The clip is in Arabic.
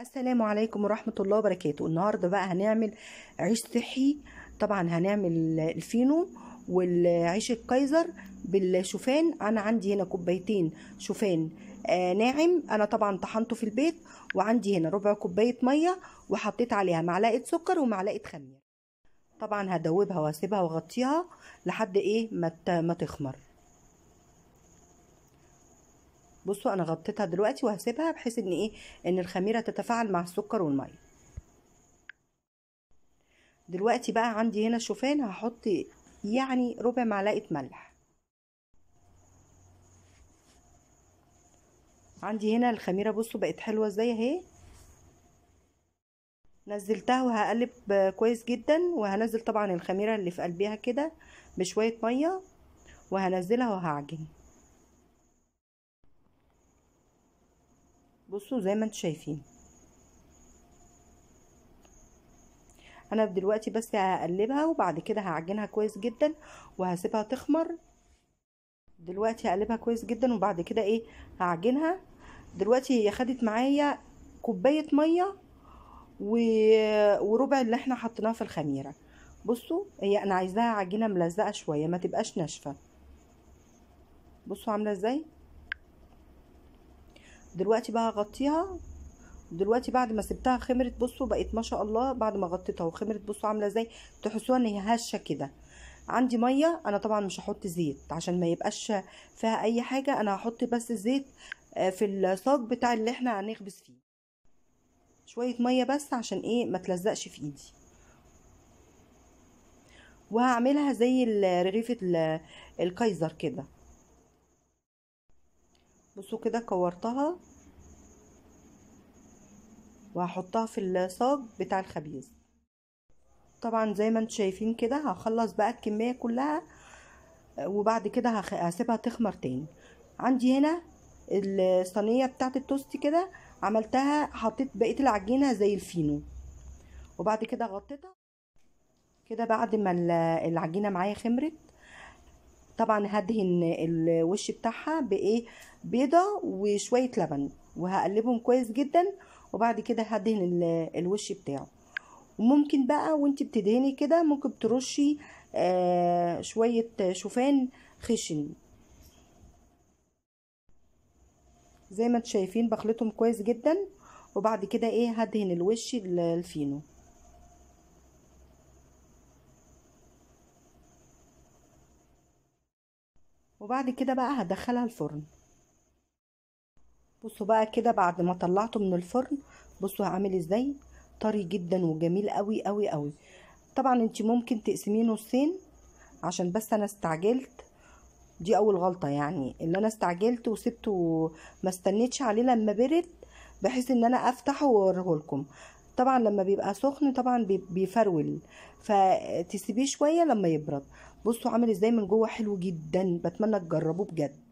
السلام عليكم ورحمة الله وبركاته النهاردة بقى هنعمل عيش صحي طبعا هنعمل الفينو والعيش الكايزر بالشوفان انا عندي هنا كوبايتين شوفان آه، ناعم انا طبعا طحنته في البيت وعندي هنا ربع كوباية مية وحطيت عليها معلقة سكر ومعلقة خميرة طبعا هدوبها واسيبها واغطيها لحد ايه ما تخمر بصوا انا غطيتها دلوقتي وهسيبها بحيث ان ايه ان الخميره تتفاعل مع السكر والميه دلوقتي بقى عندي هنا شوفان هحط يعني ربع معلقه ملح عندي هنا الخميره بصوا بقت حلوه ازاي اهي نزلتها وهقلب كويس جدا وهنزل طبعا الخميره اللي في قلبها كده بشويه ميه وهنزلها وهعجن بصوا زي ما انتم شايفين انا دلوقتي بس هقلبها وبعد كده هعجنها كويس جدا وهسيبها تخمر دلوقتي هقلبها كويس جدا وبعد كده ايه هعجنها دلوقتي هي خدت معايا كوبايه ميه و... وربع اللي احنا حطيناه في الخميره بصوا هي انا عايزاها عجينه ملزقه شويه ما تبقاش ناشفه بصوا عامله ازاي دلوقتي بقى هغطيها دلوقتي بعد ما سبتها خمرت بصوا بقت ما شاء الله بعد ما غطيتها وخمرت بصوا عامله ازاي تحسوها ان هي هشه كده عندي ميه انا طبعا مش هحط زيت عشان ما يبقاش فيها اي حاجه انا هحط بس الزيت آه، في الصاج بتاع اللي احنا هنخبز فيه شويه ميه بس عشان ايه ما تلزقش في ايدي وهعملها زي رغيفه الكايزر كده بصوا كده كورتها وهحطها في الصاج بتاع الخبيز طبعا زي ما انتم شايفين كده هخلص بقى الكميه كلها وبعد كده هسيبها تخمر تاني عندي هنا الصينيه بتاعت التوست كده عملتها حطيت بقيه العجينه زي الفينو وبعد كده غطيتها كده بعد ما العجينه معايا خمرت طبعا هدهن الوش بتاعها بايه بيضه وشويه لبن وهقلبهم كويس جدا وبعد كده هدهن الوش بتاعه وممكن بقى وانت بتدهني كده ممكن ترشي آه شويه شوفان خشن زي ما انتم شايفين بخلطهم كويس جدا وبعد كده ايه هدهن الوش الفينو وبعد كده بقى هدخلها الفرن بصوا بقى كده بعد ما طلعته من الفرن بصوا هعمل ازاي طري جدا وجميل قوي قوي قوي طبعا انت ممكن تقسميه نصين عشان بس انا استعجلت دي اول غلطه يعني اللي انا استعجلت وسبته ما استنيتش عليه لما برد بحيث ان انا افتحه واوريه لكم طبعا لما بيبقى سخن طبعا بيفرول فتسيبيه شويه لما يبرد بصوا عامل ازاي من جوه حلو جدا بتمنى تجربوه بجد